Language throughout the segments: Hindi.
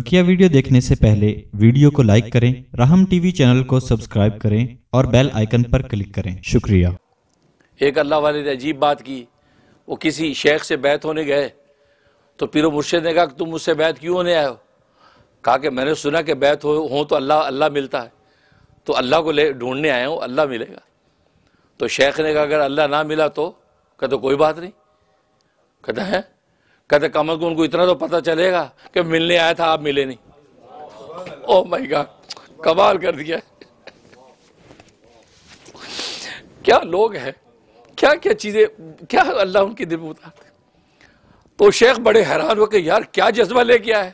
बकिया वीडियो देखने से पहले वीडियो को लाइक करें राहम टीवी चैनल को सब्सक्राइब करें और बेल आइकन पर क्लिक करें शुक्रिया एक अल्लाह वाले ने अजीब बात की वो किसी शेख से बैत होने गए तो पीर मुर्शद ने कहा कि तुम मुझसे बैत क्यों होने आए हो कहा कि मैंने सुना कि बैत हो, हो तो अल्लाह अल्लाह मिलता है तो अल्लाह को ले ढूंढने आए हो अल्लाह मिलेगा तो शेख ने कहा अगर अल्लाह ना मिला तो कहते तो कोई बात नहीं कहते हैं कहते कम अज कम उनको इतना तो पता चलेगा कि मिलने आया था आप मिले नहीं ओ माय गॉड कमाल कर दिया क्या लोग हैं क्या क्या चीज़ें क्या अल्लाह उनके दिल में उतारते तो शेख बड़े हैरान हो के यार क्या जज्बा लेके आए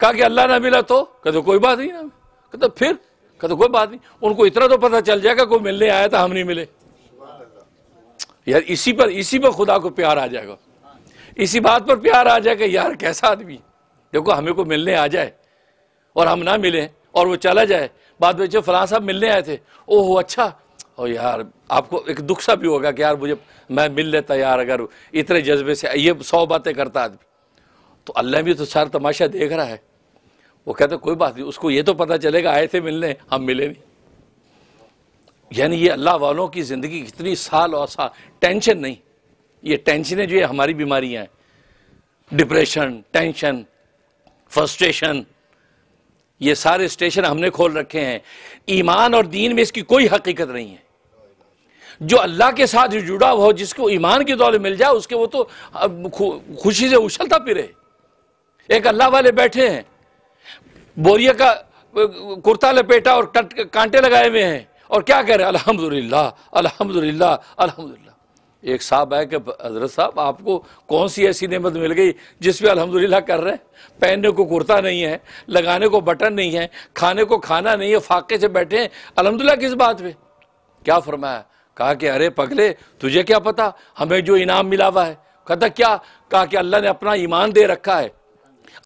कहा कि अल्लाह ना मिला तो कहते तो कोई बात नहीं ना कहते तो फिर कहते तो कोई बात नहीं उनको इतना तो पता चल जाएगा कोई मिलने आया था हम नहीं मिले यार इसी पर इसी पर खुदा को प्यार आ जाएगा इसी बात पर प्यार आ जाए कि यार कैसा आदमी देखो हमें को मिलने आ जाए और हम ना मिलें और वो चला जाए बाद में जो फलां साहब मिलने आए थे ओहो अच्छा और यार आपको एक दुख सा भी होगा कि यार मुझे मैं मिल लेता यार अगर इतने जज्बे से ये सौ बातें करता आदमी तो अल्लाह भी तो सारा तमाशा देख रहा है वो कहते कोई बात नहीं उसको ये तो पता चलेगा आए थे मिलने हम मिले नहीं यानी ये अल्लाह वालों की ज़िंदगी कितनी साल और साल टेंशन नहीं ये टेंशनें जो है हमारी बीमारियां हैं डिप्रेशन टेंशन फ्रस्ट्रेशन ये सारे स्टेशन हमने खोल रखे हैं ईमान और दीन में इसकी कोई हकीकत नहीं है जो अल्लाह के साथ जुड़ा हो जिसको ईमान की दौलत मिल जाए उसके वो तो खुशी से उछलता फिरे एक अल्लाह वाले बैठे हैं बोरिया का कुर्ता लपेटा और कांटे लगाए हुए हैं और क्या कह रहे हैं अलहमदुल्ला अलहमदुल्ला अलहमदुल्ला एक साहब है कि हजरत साहब आपको कौन सी ऐसी नेमत मिल गई जिसमें अल्हम्दुलिल्लाह कर रहे हैं पहनने को कुर्ता नहीं है लगाने को बटन नहीं है खाने को खाना नहीं है फाके से बैठे हैं अलहमदिल्ला किस बात पे क्या फरमाया कहा कि अरे पगले तुझे क्या पता हमें जो इनाम मिला हुआ है कहता क्या कहा कि अल्लाह ने अपना ईमान दे रखा है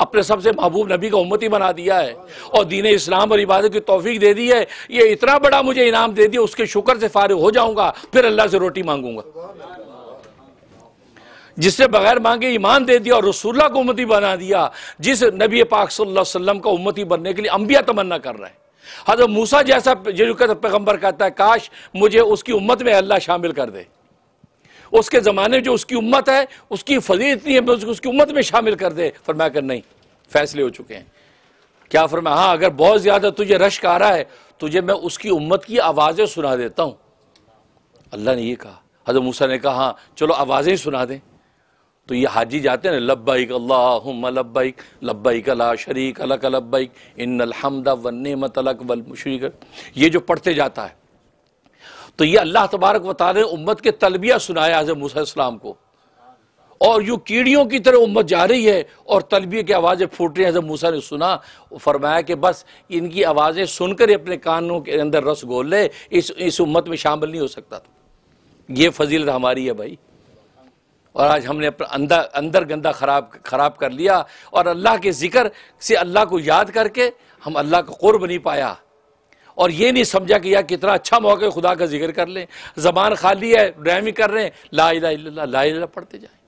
अपने सबसे महबूब नबी का उम्मती बना दिया है और दीन इस्लाम और इबादत की तोफ़ीक दे दी है ये इतना बड़ा मुझे इनाम दे दिया उसके शुक्र से फ़ारिग हो जाऊंगा फिर अल्लाह से रोटी मांगूंगा जिसने बगैर मांगे ईमान दे दिया और रसूल्ला को उम्मती बना दिया जिस नबी पाक सल्लल्लाहु का उम्मती बनने के लिए अंबिया तमन्ना कर रहे हैं हजरत मूसा जैसा जो पैगम्बर कहता है काश मुझे उसकी उम्मत में अल्लाह शामिल कर दे उसके ज़माने जो उसकी उम्मत है उसकी फजीत इतनी है उसकी उम्मत में शामिल कर दे फरमाया कर नहीं फैसले हो चुके हैं क्या फरमाया हाँ अगर बहुत ज़्यादा तुझे रश्क आ रहा है तुझे मैं उसकी उम्मत की आवाज़ें सुना देता हूँ अल्लाह ने यह कहा हजर मूसा ने कहा हाँ चलो आवाज़ें ही सुना दें तो ये हाजी जाते हैं लब्बैक अल्लाहुम्मा लब्बैक लब्बैक ला शरीक अलक लब्बैक इन्नल हम्द वन नेमत वल मुशरीक ये जो पढ़ते जाता है तो ये अल्लाह तबारक बता रहे उम्मत के तलबिया सुनाया आज मूसम को और यूँ कीड़ियों की तरह उम्मत जा रही है और तलबिया की आवाज़ें फूट रही हैं जब मूसा ने सुना फरमाया कि बस इनकी आवाज़ें सुनकर अपने कानों के अंदर रस गोल ले इस इस उम्मत में शामिल नहीं हो सकता था ये फजीलत हमारी है भाई और आज हमने अपना अंदर अंदर गंदा खराब खराब कर लिया और अल्लाह के ज़िक्र से अल्लाह को याद करके हम अल्लाह का कुर्ब नहीं पाया और ये नहीं समझा कि यार कितना अच्छा मौका खुदा का जिक्र कर लें जबान खाली है ड्राइविंग कर रहे हैं ला ला ला पढ़ते जाए